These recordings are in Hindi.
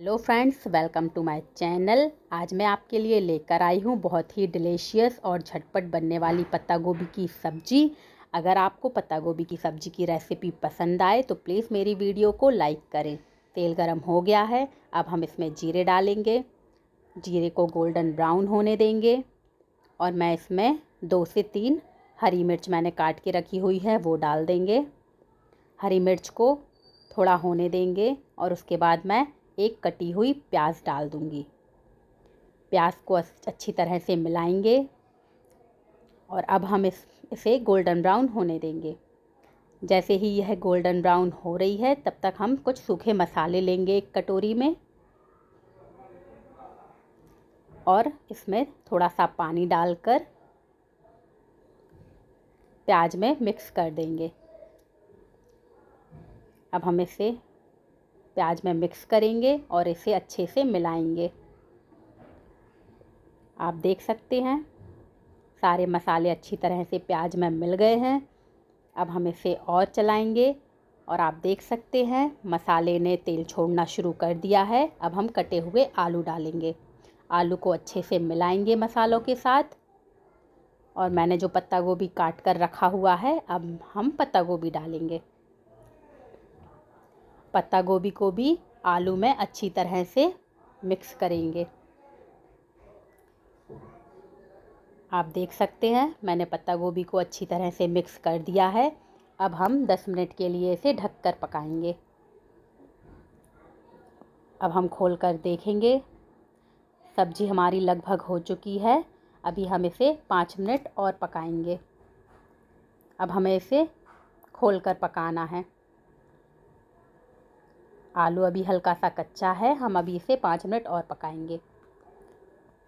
hello friends welcome to my channel आज मैं आपके लिए लेकर आई हूँ बहुत ही डिलीशियस और झटपट बनने वाली पत्ता गोभी की सब्जी अगर आपको पत्ता गोभी की सब्जी की रेसिपी पसंद आए तो प्लीज़ मेरी वीडियो को लाइक करें तेल गरम हो गया है अब हम इसमें जीरे डालेंगे जीरे को गोल्डन ब्राउन होने देंगे और मैं इसमें दो से तीन हरी मिर्च मैंने काट के रखी हुई है वो डाल देंगे हरी मिर्च को थोड़ा होने देंगे और उसके बाद मैं एक कटी हुई प्याज डाल दूँगी प्याज को अच्छी तरह से मिलाएंगे और अब हम इस इसे गोल्डन ब्राउन होने देंगे जैसे ही यह गोल्डन ब्राउन हो रही है तब तक हम कुछ सूखे मसाले लेंगे एक कटोरी में और इसमें थोड़ा सा पानी डालकर प्याज में मिक्स कर देंगे अब हम इसे प्याज में मिक्स करेंगे और इसे अच्छे से मिलाएंगे आप देख सकते हैं सारे मसाले अच्छी तरह से प्याज में मिल गए हैं अब हम इसे और चलाएंगे और आप देख सकते हैं मसाले ने तेल छोड़ना शुरू कर दिया है अब हम कटे हुए आलू डालेंगे आलू को अच्छे से मिलाएंगे मसालों के साथ और मैंने जो पत्ता गोभी काट कर रखा हुआ है अब हम पत्ता गोभी डालेंगे पत्ता गोभी को भी आलू में अच्छी तरह से मिक्स करेंगे आप देख सकते हैं मैंने पत्ता गोभी को अच्छी तरह से मिक्स कर दिया है अब हम 10 मिनट के लिए इसे ढककर पकाएंगे अब हम खोल कर देखेंगे सब्ज़ी हमारी लगभग हो चुकी है अभी हम इसे पाँच मिनट और पकाएंगे अब हमें इसे खोल कर पकाना है आलू अभी हल्का सा कच्चा है हम अभी इसे पाँच मिनट और पकाएंगे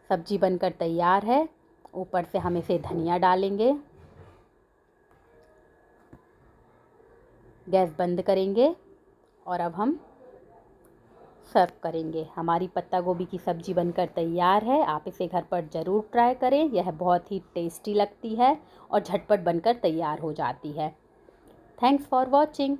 सब्जी बनकर तैयार है ऊपर से हम इसे धनिया डालेंगे गैस बंद करेंगे और अब हम सर्व करेंगे हमारी पत्ता गोभी की सब्जी बनकर तैयार है आप इसे घर पर ज़रूर ट्राई करें यह बहुत ही टेस्टी लगती है और झटपट बनकर तैयार हो जाती है थैंक्स फॉर वॉचिंग